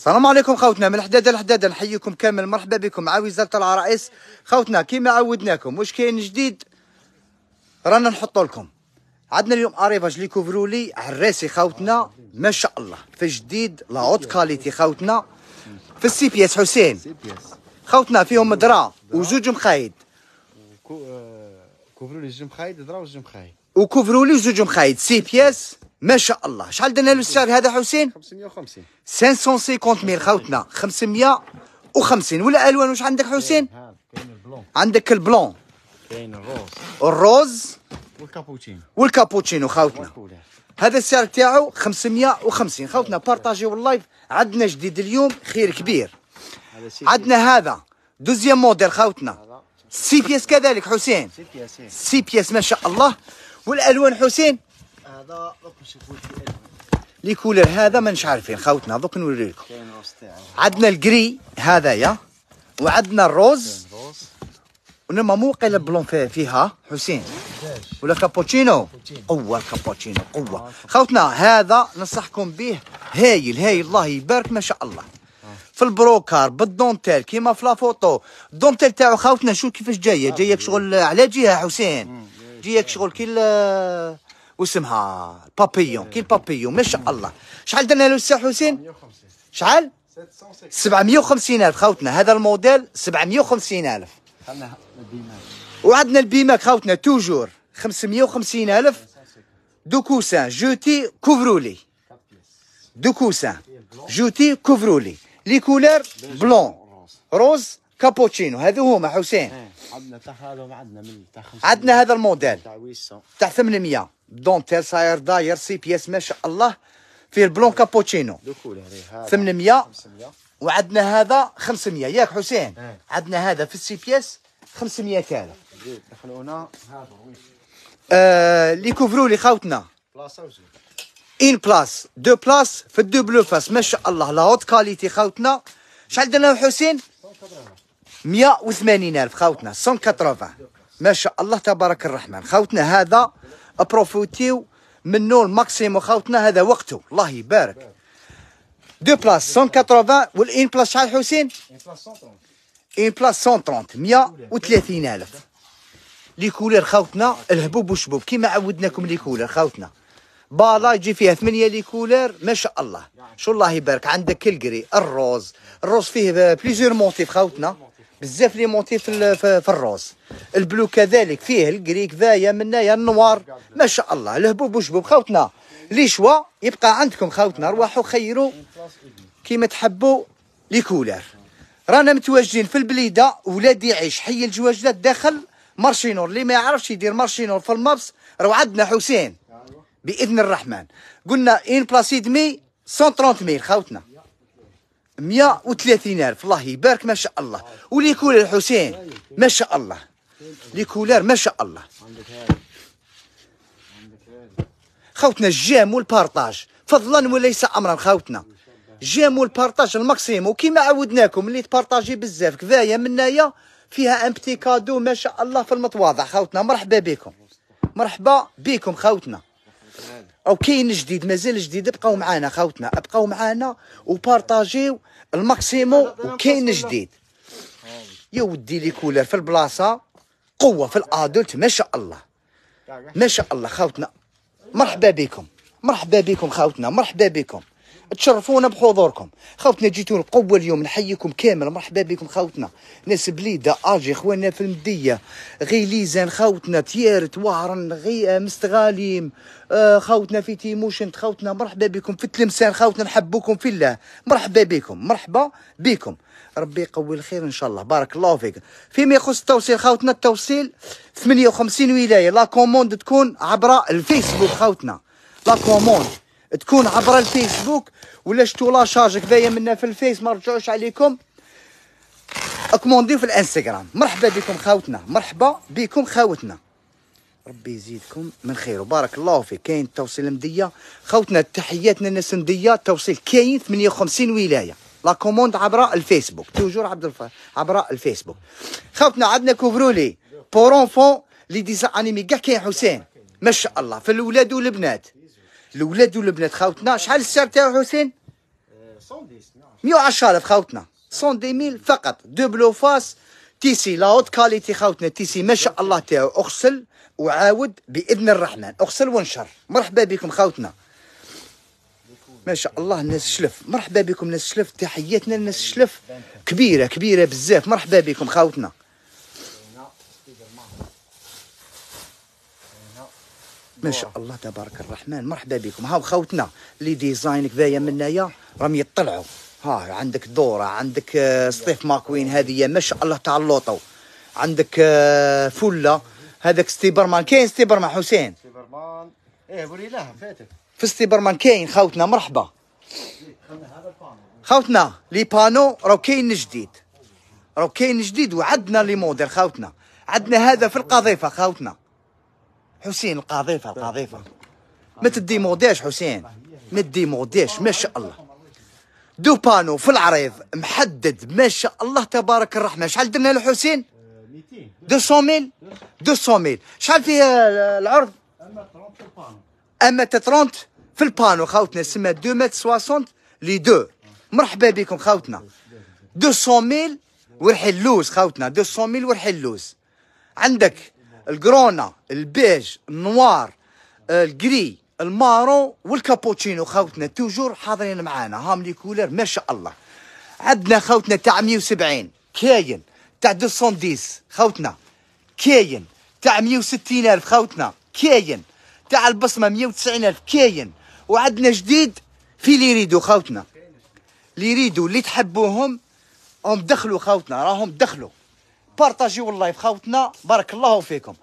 السلام عليكم خوتنا من الحدادة الحدادة نحييكم كامل مرحبا بكم مع وزارة العرائس خوتنا كيما عودناكم واش كاين جديد رانا نحطو لكم عندنا اليوم اريفاج لي كوفرولي عراسي خوتنا ما شاء الله في جديد لا اوت كاليتي خوتنا في السي بي اس حسين خوتنا فيهم درا وزوج مخايد آه، كوفرولي زوج مخايد درا وزوج مخايد وكفروا لي زوج مخايد سي بياس ما شاء الله شحال درنا له السعر هذا حسين 550 550 ميل خاوتنا 550 ولا الوان واش عندك حسين عندك البلون كاين الروز الروز والكابوتشينو والكابوتشينو خاوتنا هذا السعر تاعو 550 خاوتنا بارطاجيو اللايف عندنا جديد اليوم خير كبير عندنا هذا دوزيام موديل خاوتنا سي بياس كذلك حسين سي بياس إيه. ما شاء الله والالوان حسين هذا لي كولر هذا ما عارفين خاوتنا دوك نوري لكم عندنا الجري هذايا وعندنا الروز ونما مامو قال بلون فيها حسين ولا كابوتشينو قوه الكابوتشينو قوه خاوتنا هذا ننصحكم به هايل هايل الله يبارك ما شاء الله في البروكار بالدونتيل كيما في لافوتو الدونتيل تاعو خاوتنا شوف كيفاش جايه آه. جايه شغل على جهه حسين تجيك إيه. شغل كي آه، واسمها البابيون كي البابيون ما شاء الله شحال درنا له السي حسين شحال 750 الف خاوتنا هذا الموديل 750 الف وعندنا البيماك خاوتنا توجور 550 الف دو كوسان جوتي كوفرولي دو كوسان جوتي كوفرولي لي كولور بلون روز كابوتشينو هذا هما حسين إيه، عندنا تاع هذا من تاع عندنا هذا الموديل تاع 800 دونتيل ساير داير سي بي اس ما شاء الله فيه البلون كابوتشينو 800 وعندنا هذا 500 ياك حسين إيه. عندنا هذا في السي بي اس 500 تالا دخلونا هذا آه لي كوفرو لي خاوتنا ان بلاس دو بلاس في الدو بلو فاس ما شاء الله لا هوت كاليتي خاوتنا شحال درنا حسين 180 ألف خاوتنا 180 ما شاء الله تبارك الرحمن خاوتنا هذا بروفوتيو منه ماكسيمو خاوتنا هذا وقته الله يبارك دو بلاس 180 والان بلاس شحال حسين؟ ان بلاس 130 130 ألف لي كولر خاوتنا الهبوب والشبوب كيما عودناكم لي كولر خاوتنا بالا يجي فيها ثمانية لي كولر ما شاء الله شو الله يبارك عندك الكري الروز الروز فيه بليزيور موتيف خاوتنا بزاف لي مونتي في في الروز البلو كذلك فيه الكريك فايا يا النوار ما شاء الله الهبوب وشبوب خاوتنا لي شوا يبقى عندكم خاوتنا روحوا خيروا كيما تحبوا لي كولار رانا متواجدين في البليده ولادي يعيش حي الجواجلات داخل مارشينور اللي ما يعرفش يدير مارشينور في المابس راه عندنا حسين باذن الرحمن قلنا ان بلاسيدمي 130 ميل خاوتنا 130 الف الله يبارك ما شاء الله ولي كولر حسين ما شاء الله لي كولر ما شاء الله خوتنا الجيم والبارطاج فضلا وليس امرا خوتنا جيم والبارطاج الماكسيم وكما عودناكم اللي تبارطاجي بزاف كفايه منايا فيها ان بتي كادو ما شاء الله في المتواضع خوتنا مرحبا بكم مرحبا بكم خوتنا او كاين جديد مازال جديد بقاو معانا خاوتنا بقاو معانا وبارطاجيو الماكسيمو وكاين جديد يا ودي لي كولر في البلاصه قوه في الادولت ما شاء الله ما شاء الله خاوتنا مرحبا بكم مرحبا بكم خاوتنا مرحبا بكم تشرفونا بحضوركم خوتنا جيتو بقوه اليوم نحييكم كامل مرحبا بكم خوتنا ناس بليده اجي خواننا في المديه غيليزان خوتنا تيارت وهرن غي آه، مستغاليم آه، خوتنا في تيموشنت خوتنا مرحبا بكم في تلمسان خوتنا نحبوكم في الله مرحبا بكم مرحبا بكم ربي يقوي الخير ان شاء الله بارك الله فيك فيما يخص التوصيل خوتنا التوصيل 58 ولايه لا كوموند تكون عبر الفيسبوك خوتنا لا كوموند تكون عبر الفيسبوك ولا شتو لا شارج كبايه منا في الفيس ما رجعوش عليكم اكمونديو في الانستغرام مرحبا بكم خاوتنا مرحبا بكم خاوتنا ربي يزيدكم من خير وبارك الله فيك كاين التوصيل مديه خاوتنا تحياتنا الناس مديه التوصيل كاين 58 ولايه لا كوموند عبر الفيسبوك توجور عبد الف... عبر الفيسبوك خاوتنا عندنا كوفرولي بورونفون لي ديزا انيمي كاع كاين حسين ما شاء الله في الاولاد والبنات الولاد والبنات خاوتنا شحال السعر تاعو حسين 110000 آه، نعم. خاوتنا 110000 فقط دوبلو فاس تيسي لا هوت كاليتي خاوتنا تيسي ما شاء الله تاعو اغسل وعاود باذن الرحمن اغسل وانشر مرحبا بكم خاوتنا ما شاء الله الناس شلف مرحبا بكم ناس شلف تحياتنا الناس شلف كبيره كبيره بزاف مرحبا بكم خاوتنا ما شاء الله تبارك الرحمن مرحبا بكم هاو خوتنا اللي ديزاين كبايه منايا راهم يطلعوا ها عندك دوره عندك آه، سطيف ماكوين هذه ما شاء الله تاع اللوطو عندك آه، فولة هذاك ستيبرمان كاين ستيبرمان حسين ستيبرمان ايه وريلاه فاتك في ستيبرمان كاين خوتنا مرحبا خوتنا لي بانو راه كاين جديد راه كاين جديد وعندنا لي موديل خوتنا عندنا هذا في القضيفه خوتنا حسين القذيفه القذيفه ما موديش حسين ما موديش ما شاء الله دو بانو في العريض محدد ما شاء الله تبارك الرحمن شحال درنا لحسين 200 ميل 200 ميل شحال فيه العرض اما 30 في البانو خاوتنا سما 2 متر 60 لي دو مرحبا بكم خاوتنا 200 ميل ورحي اللوز خاوتنا 200 ميل ورحي اللوز عندك الكرونا البيج النوار الجري المارو والكابوتشينو خوتنا توجور حاضرين معانا هام لي كولر ما شاء الله عندنا خوتنا تاع 170 كاين تاع 210 خوتنا كاين تاع 160 الف خوتنا كاين تاع البصمه 190 الف كاين وعندنا جديد في لي ريدو خوتنا لي ريدو اللي تحبوهم هم دخلوا خوتنا راهم دخلوا بارطاجيو اللايف خاوتنا بارك الله فيكم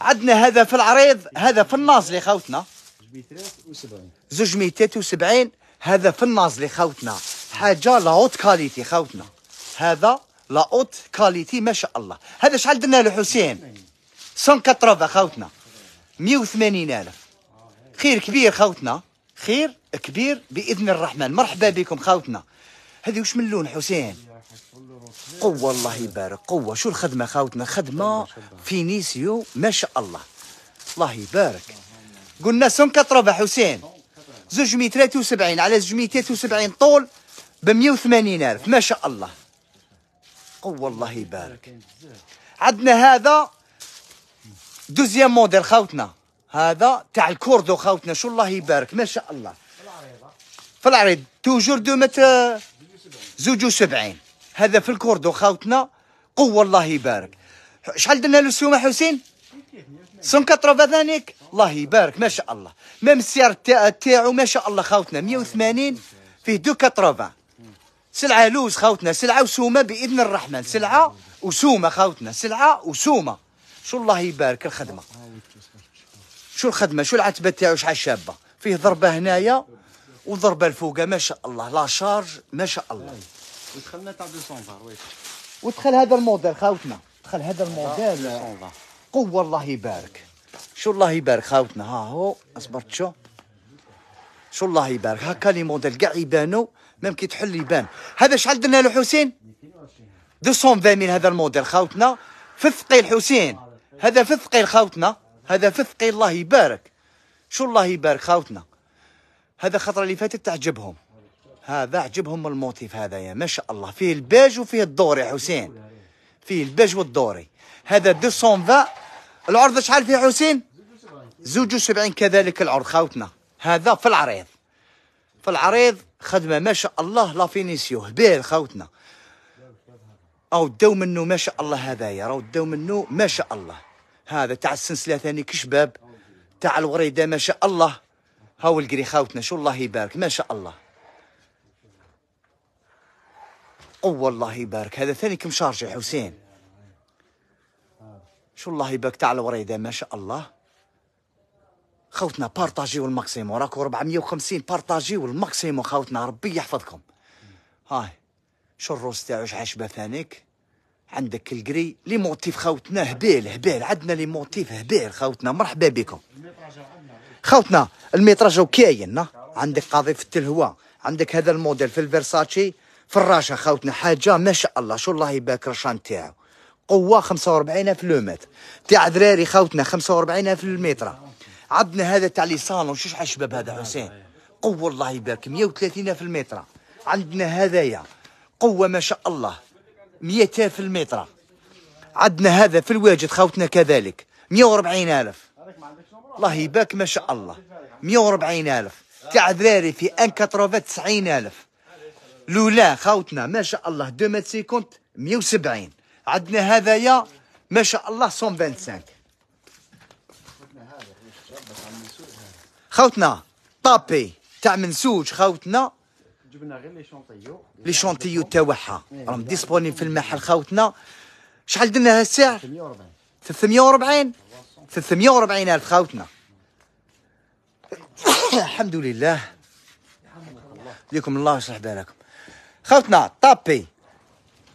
عندنا هذا في العريض هذا في النازلي خاوتنا زوج ميتات وسبعين هذا في النازلي خاوتنا حاجه لا اوت كاليتي خاوتنا هذا لا اوت كاليتي ما شاء الله هذا شحال درنا له حسين 180 خاوتنا 180 الف خير كبير خاوتنا خير كبير باذن الرحمن مرحبا بكم خاوتنا هذه وش من لون حسين قوة الله يبارك قوة شو الخدمة خاوتنا خدمة فينيسيو ما شاء الله الله يبارك قلنا سون كتربة حسين زوج مية ثلاثة وسبعين على زوج مية ثلاثة وسبعين طول بمية وثمانين ألف ما شاء الله قوة الله يبارك عندنا هذا دوزيام موديل خاوتنا هذا تاع الكوردو خاوتنا شو الله يبارك ما شاء الله في العريض توجور دو متر زوج وسبعين هذا في الكوردو خاوتنا قوة الله يبارك شحال درنا له السومه حسين 180 ثانيك الله يبارك ما شاء الله ميم السيارة تاعو ما شاء الله خاوتنا 180 فيه دو 80 سلعه لوز خاوتنا سلعه وسومه باذن الرحمن سلعه وسومه خاوتنا سلعه وسومه شو الله يبارك الخدمه شو الخدمه شو العتبه تاعو شحال شابه فيه ضربه هنايا وضربه الفوقه ما شاء الله لا شارج ما شاء الله ودخلنا تاع 200 فار وي ودخل هذا الموديل خاوتنا دخل هذا الموديل قوه الله يبارك شو الله يبارك خاوتنا ها هو اصبرت شو شو الله يبارك هكا لي موديل كاع يبانوا ميم كي تحل يبان هذا شحال درنا له حسين 220 هذا الموديل خاوتنا في الثقيل حسين هذا في الثقيل خاوتنا هذا في الثقيل الله يبارك شو الله يبارك خاوتنا هذا خطره اللي فاتت تعجبهم هذا عجبهم الموتيف هذا يا ما شاء الله فيه البيج وفيه الدوري حسين فيه البيج والدوري هذا 220 العرض شحال فيه حسين زوج وسبعين كذلك العرض خاوتنا هذا في العريض في العريض خدمه ما شاء الله لا فينيسيو هبال خاوتنا او داو منه ما شاء الله هذايا راه داو منه ما شاء الله هذا تاع السنسله ثاني كشباب تاع الوريده ما شاء الله هاو القري خاوتنا شو الله يبارك ما شاء الله او الله يبارك هذا ثاني كم شارجي حسين شو الله يبارك تاع الوريده ما شاء الله خوتنا بارطاجيو الماكسيمو راكو 450 بارطاجيو الماكسيمو خوتنا ربي يحفظكم هاي شو الروس تاعو عشبه ثانيك عندك القري لي موتيف خاوتنا هبال هبال عندنا لي موتيف هبال خاوتنا مرحبا بكم خاوتنا الميطراج كاين عندك في التلهوا عندك هذا الموديل في الفيرساتشي فراشه خاوتنا حاجه ما شاء الله شو الله يبارك رشان تاعو قوه 45 في لومت تاع دراري خاوتنا 45 في المتر عندنا هذا تاع لي صالون شو شحال شباب هذا حسين قوه الله يبارك 130 في المتر عندنا هذايا قوه ما شاء الله 200 في المتره عندنا هذا في الواجد خاوتنا كذلك 140 ألف الله يبارك ما شاء الله 140 ألف تاع دراري في ان 90 ألف لولا خاوتنا ما شاء الله 2 متر 50 170 عندنا هذايا ما شاء الله 125 خاوتنا طابي تاع منسوج خاوتنا جبنا غير لي شونطيو لي يعني شونطيو تاعها إيه، راهم يعني ديسبونين في المحل خاوتنا شحال درنا السعر 340 340 340 الف خاوتنا الحمد لله ليكم الله يصلح بالكم خاوتنا طابي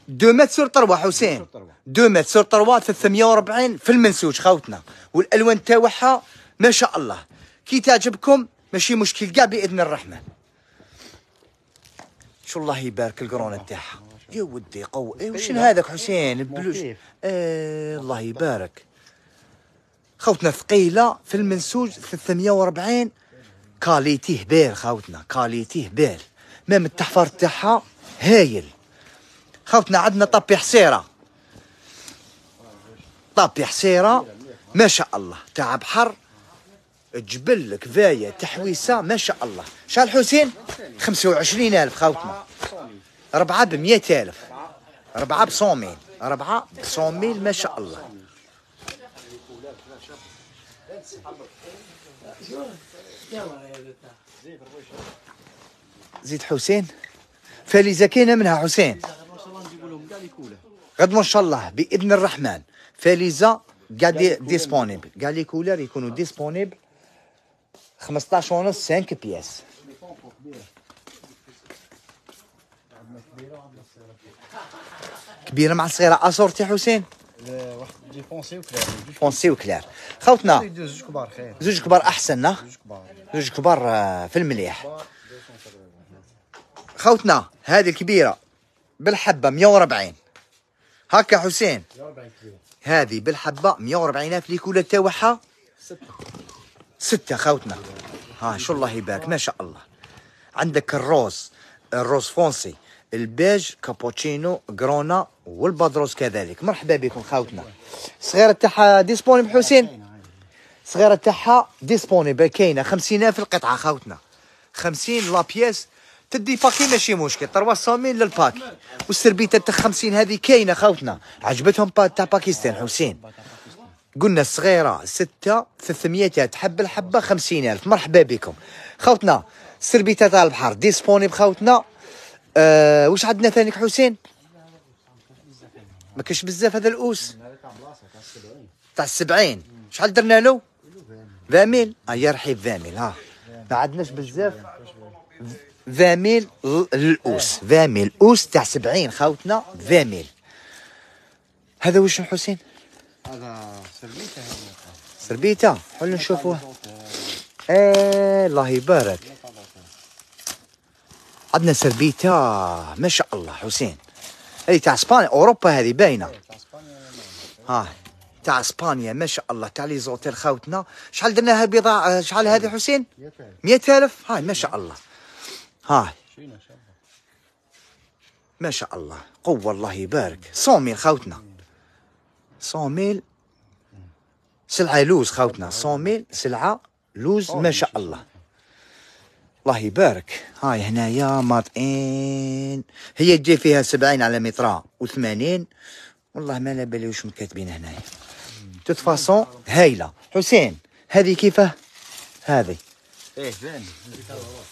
2 متر سور طروا حسين 2 متر سور طروا 340 في المنسوج خاوتنا والالوان تاعها ما شاء الله كي تعجبكم ماشي مشكل كاع باذن الرحمن شو الله يبارك القرونه تاعها يا ودي قو ايه وش هذاك حسين البلوش ايه الله يبارك خوتنا ثقيله في المنسوج 340 كاليتي هبال خوتنا كاليتي هبال مام التحفر تاعها هايل خوتنا عندنا طابي حسيره طابي حسيره ما شاء الله تاع بحر جبل كفايه تحويسه ما شاء الله شحال حسين 25000 خاوتنا ربعة بمية ألف ربعة بصومين ربعة بصومين ما شاء الله زيد حسين فليزة كاينة منها حسين غد إن شاء الله بإذن الرحمن فليزة قاعد ديسبونيبل كاع لي كولر يكونوا ديسبونيبل 15 ونص 5 بياس كبيره مع صغيره اسورتي حسين واحد فونسي وكلار خوتنا زوج كبار خير زوج كبار احسن آه، زوج كبار زوج كبار في المليح خوتنا هذه الكبيره بالحبه 140 هكا حسين هذه بالحبه 140 الف ليكولا تاوعها 6 ستة خاوتنا ها شو الله يبارك ما شاء الله عندك الروز الروز فونسي البيج كابوتشينو غرونا والبادروس كذلك مرحبا بكم خاوتنا الصغيرة تاعها ديسبونيبل حسين الصغيرة تاعها ديسبونيبل كاينة خمسين في القطعة خاوتنا خمسين لا بيس تدي باكي ماشي مشكل 300 للباك والسربيتة تاع 50 هذه كاينة خاوتنا عجبتهم تاع باكستان حسين قلنا صغيرة ستة 300 حبة الحبة 50000 مرحبا بكم خوتنا سربيتا تاع البحر ديسبوني بخوتنا أه واش عندنا ثاني حسين ما كاينش بزاف هذا الاوس تاع 70 شحال درنا له فاميل اه يرحب فاميل ها ما عندناش بزاف فاميل الاوس فاميل اوس تاع 70 خوتنا فاميل هذا واش حسين هذا سربيته سربيته حلو نشوفوه ايه الله يبارك عندنا سربيته ما شاء الله حسين هذه تاع اسبانيا اوروبا هذه باينه إيه، ها تاع اسبانيا ما شاء الله تاع لي زوتيل خاوتنا شحال درناها بضاعه شحال هذه حسين 100000 هاي ما شاء الله هاي ما شاء الله قوه الله يبارك صومي خاوتنا ميل سلعه لوز خاوتنا 100 ميل سلعه لوز ما شاء الله الله يبارك هاي هنايا ماطئين هي تجي فيها سبعين على مترا وثمانين والله ما لا بالي واش مكاتبين هنايا توت فاسون هايله حسين هذه كيفاه هذه ايه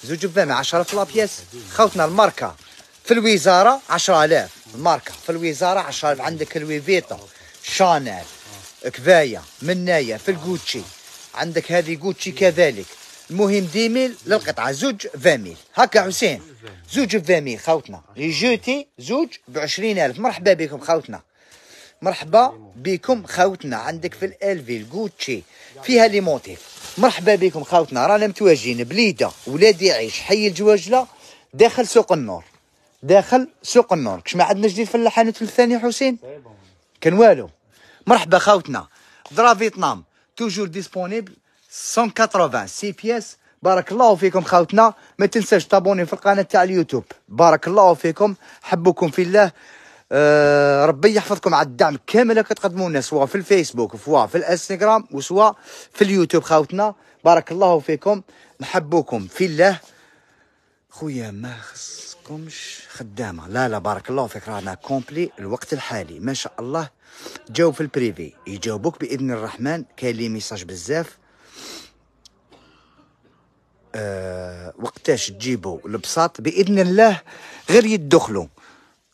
زوج بفان 10 في لابياس خوتنا الماركه في الوزاره 10000 الماركه في الوزاره 10000 عندك الويفيتو شانيل كفايه منايه في الجوتشي عندك هذه جوتشي كذلك المهم ديميل للقطعه زوج فاميل هكا حسين زوج فاميل خوتنا ريجوتي زوج ب ألف مرحبا بكم خوتنا مرحبا بكم خوتنا عندك في الالفي الجوتشي فيها لي موتيف مرحبا بكم خوتنا رانا متواجدين بليده ولادي يعيش حي الجواجله داخل سوق النور داخل سوق النور كش ما عندنا جديد في اللحانات الثاني حسين كان والو مرحبا خاوتنا درا فيتنام توجور ديسبونيبل 180 سي بيس بارك الله فيكم خاوتنا ما تنساش تابوني في القناه تاع اليوتيوب بارك الله فيكم حبكم في الله آه ربي يحفظكم على الدعم كامل اللي كتقدموا لنا سواء في الفيسبوك سواء في الانستغرام وسواء في اليوتيوب خاوتنا بارك الله فيكم نحبوكم في الله خويا ما خص لكمش خدامه لا لا بارك الله فيك رانا كومبلي الوقت الحالي ما شاء الله جاوب في البريفي يجاوبوك باذن الرحمن كاين لي ميساج بزاف أه وقتاش تجيبوا البساط باذن الله غير يدخلوا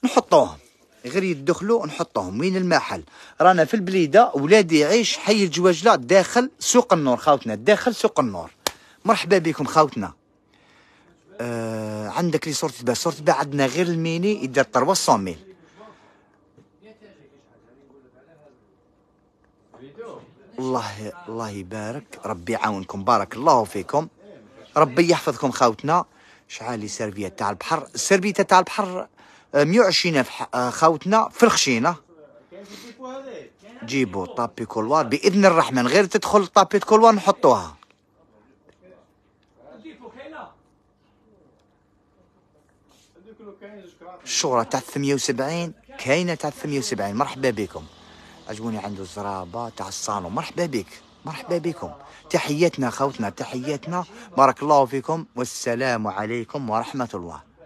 نحطوهم غير يدخلوا نحطوهم وين المحل رانا في البليده ولادي يعيش حي الجواجله داخل سوق النور خاوتنا داخل سوق النور مرحبا بكم خاوتنا آه عندك لي صورة الباء صورة الباء عندنا غير الميني يدير 300 ميل الله الله يبارك ربي يعاونكم بارك الله فيكم ربي يحفظكم خاوتنا لي سربية تاع البحر السربية تاع البحر 120 آه، آه، خاوتنا في الخشينة جيبوا طابي كولوار بإذن الرحمن غير تدخل طابي كولوار نحطوها الشهره تاع 870 كاينه تاع 870 مرحبا بكم عجبوني عنده الزرابه تاع الصالون مرحبا بك مرحبا بكم تحياتنا خوتنا تحياتنا بارك الله فيكم والسلام عليكم ورحمه الله